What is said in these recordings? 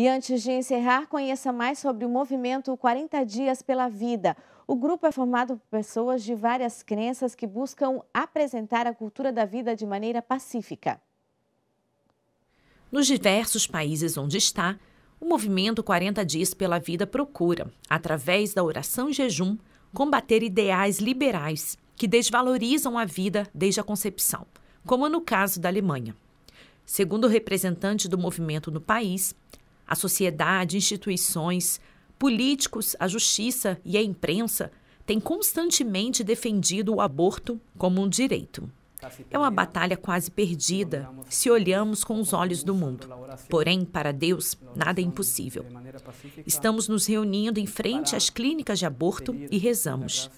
E antes de encerrar, conheça mais sobre o movimento 40 Dias pela Vida. O grupo é formado por pessoas de várias crenças que buscam apresentar a cultura da vida de maneira pacífica. Nos diversos países onde está, o movimento 40 Dias pela Vida procura, através da oração e jejum, combater ideais liberais que desvalorizam a vida desde a concepção, como no caso da Alemanha. Segundo o representante do movimento no país, a sociedade, instituições, políticos, a justiça e a imprensa têm constantemente defendido o aborto como um direito. É uma batalha quase perdida se olhamos com os olhos do mundo. Porém, para Deus, nada é impossível. Estamos nos reunindo em frente às clínicas de aborto e rezamos.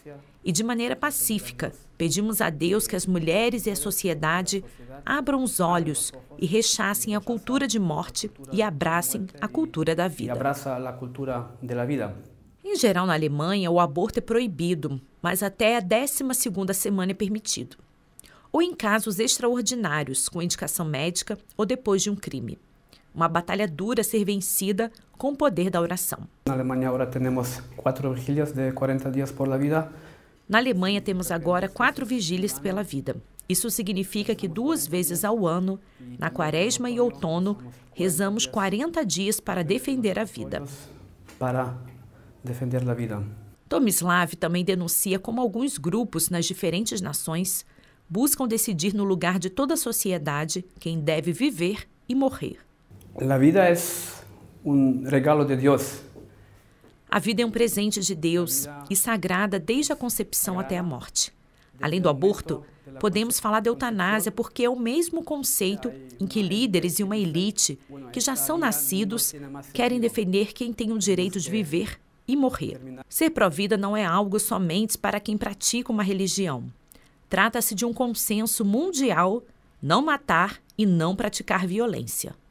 E de maneira pacífica, pedimos a Deus que as mulheres e a sociedade abram os olhos e rechassem a cultura de morte e abracem a cultura da vida. Em geral, na Alemanha, o aborto é proibido, mas até a 12 segunda semana é permitido ou em casos extraordinários, com indicação médica ou depois de um crime. Uma batalha dura a ser vencida com o poder da oração. Na Alemanha agora temos quatro vigílias de 40 dias por la vida. Na Alemanha temos agora quatro vigílias pela vida. Isso significa que duas vezes ao ano, na quaresma e outono, rezamos 40 dias para defender a vida. Para defender a vida. Tomislav também denuncia como alguns grupos nas diferentes nações buscam decidir no lugar de toda a sociedade quem deve viver e morrer. A vida é um regalo de Deus. A vida é um presente de Deus e sagrada desde a concepção até a morte. Além do aborto, podemos falar de eutanásia porque é o mesmo conceito em que líderes e uma elite que já são nascidos querem defender quem tem o direito de viver e morrer. Ser provida vida não é algo somente para quem pratica uma religião. Trata-se de um consenso mundial não matar e não praticar violência.